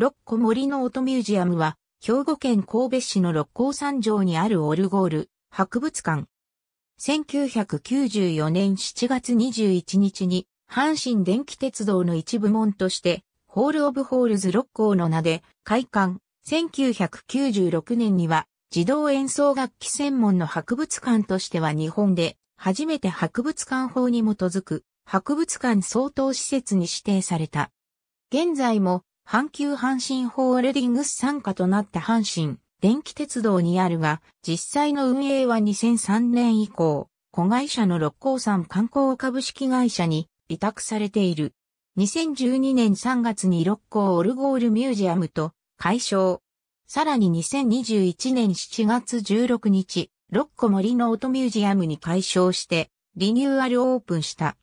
六個森の音ミュージアムは、兵庫県神戸市の六甲山城にあるオルゴール博物館。1994年7月21日に、阪神電気鉄道の一部門として、ホール・オブ・ホールズ六甲の名で開館。1996年には、児童演奏楽器専門の博物館としては日本で、初めて博物館法に基づく、博物館相当施設に指定された。現在も、阪急阪神ホールディングス参加となった阪神電気鉄道にあるが、実際の運営は2003年以降、子会社の六甲山観光株式会社に委託されている。2012年3月に六甲オルゴールミュージアムと解消。さらに2021年7月16日、六甲森の音ミュージアムに解消して、リニューアルオープンした。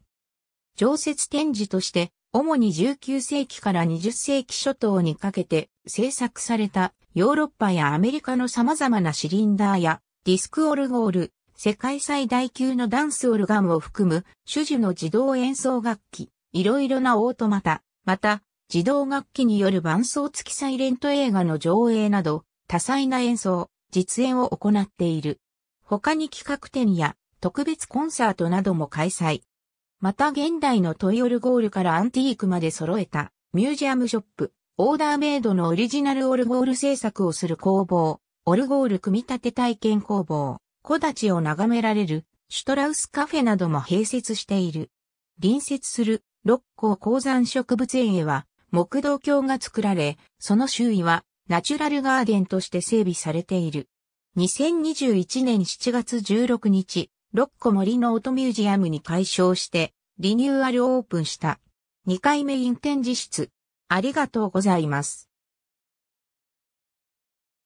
常設展示として、主に19世紀から20世紀初頭にかけて制作されたヨーロッパやアメリカの様々なシリンダーやディスクオルゴール、世界最大級のダンスオルガンを含む種々の自動演奏楽器、いろいろなオートマタ、また自動楽器による伴奏付きサイレント映画の上映など多彩な演奏、実演を行っている。他に企画展や特別コンサートなども開催。また現代のトイオルゴールからアンティークまで揃えたミュージアムショップ、オーダーメイドのオリジナルオルゴール制作をする工房、オルゴール組み立て体験工房、木立を眺められるシュトラウスカフェなども併設している。隣接する六甲鉱山植物園へは木道橋が作られ、その周囲はナチュラルガーデンとして整備されている。2021年7月16日、ロッコ森のオートミュージアムに改称して、リニューアルオープンした。2回目イン展示室。ありがとうございます。